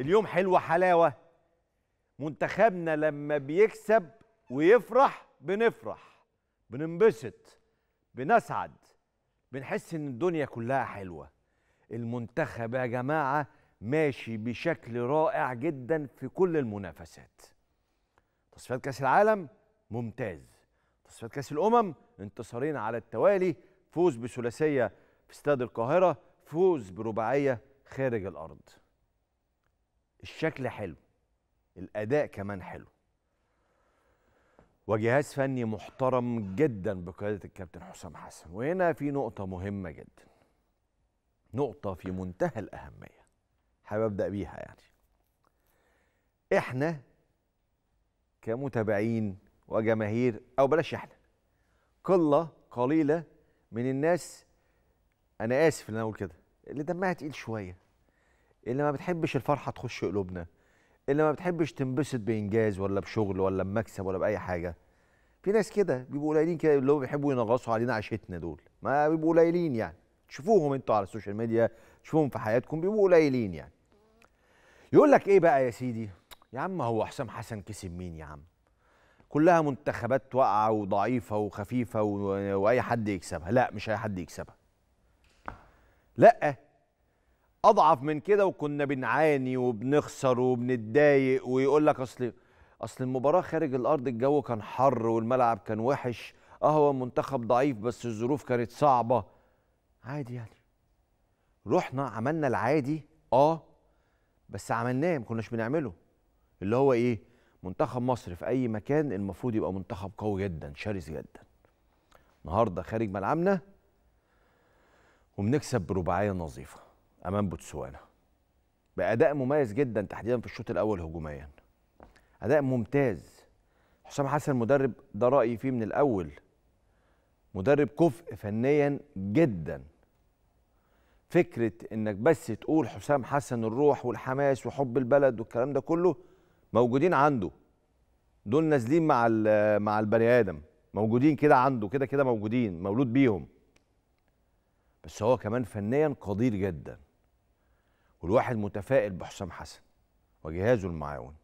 اليوم حلوة حلاوة منتخبنا لما بيكسب ويفرح بنفرح بننبسط بنسعد بنحس ان الدنيا كلها حلوه المنتخب يا جماعه ماشي بشكل رائع جدا في كل المنافسات تصفيات كاس العالم ممتاز تصفيات كاس الامم انتصارين على التوالي فوز بثلاثيه في استاد القاهره فوز برباعيه خارج الارض الشكل حلو الاداء كمان حلو وجهاز فني محترم جدا بقياده الكابتن حسام حسن وهنا في نقطه مهمه جدا نقطه في منتهى الاهميه حابب ابدا بيها يعني احنا كمتابعين وجماهير او بلاش احنا قله قليله من الناس انا اسف ان اقول كده اللي دمها تقيل شويه اللي ما بتحبش الفرحه تخش قلوبنا اللي ما بتحبش تنبسط بانجاز ولا بشغل ولا بمكسب ولا باي حاجه في ناس كده بيبقوا قليلين كده اللي هو بيحبوا ينغصوا علينا عيشتنا دول ما بيبقوا قليلين يعني تشوفوهم انتوا على السوشيال ميديا تشوفوهم في حياتكم بيبقوا قليلين يعني يقول لك ايه بقى يا سيدي يا عم هو حسام حسن كسب مين يا عم كلها منتخبات واقعه وضعيفه وخفيفه واي حد يكسبها لا مش اي حد يكسبها لا اضعف من كده وكنا بنعاني وبنخسر وبنتضايق ويقول لك اصل اصل المباراه خارج الارض الجو كان حر والملعب كان وحش اهو آه منتخب ضعيف بس الظروف كانت صعبه عادي يعني رحنا عملنا العادي اه بس عملناه ما كناش بنعمله اللي هو ايه منتخب مصر في اي مكان المفروض يبقى منتخب قوي جدا شرس جدا النهارده خارج ملعبنا وبنكسب برباعيه نظيفه امام بوتسوانا باداء مميز جدا تحديدا في الشوط الاول هجوميا اداء ممتاز حسام حسن مدرب ده رايي فيه من الاول مدرب كفء فنيا جدا فكره انك بس تقول حسام حسن الروح والحماس وحب البلد والكلام ده كله موجودين عنده دول نازلين مع مع البني ادم موجودين كده عنده كده كده موجودين مولود بيهم بس هو كمان فنيا قدير جدا والواحد متفائل بحسام حسن وجهازه المعاون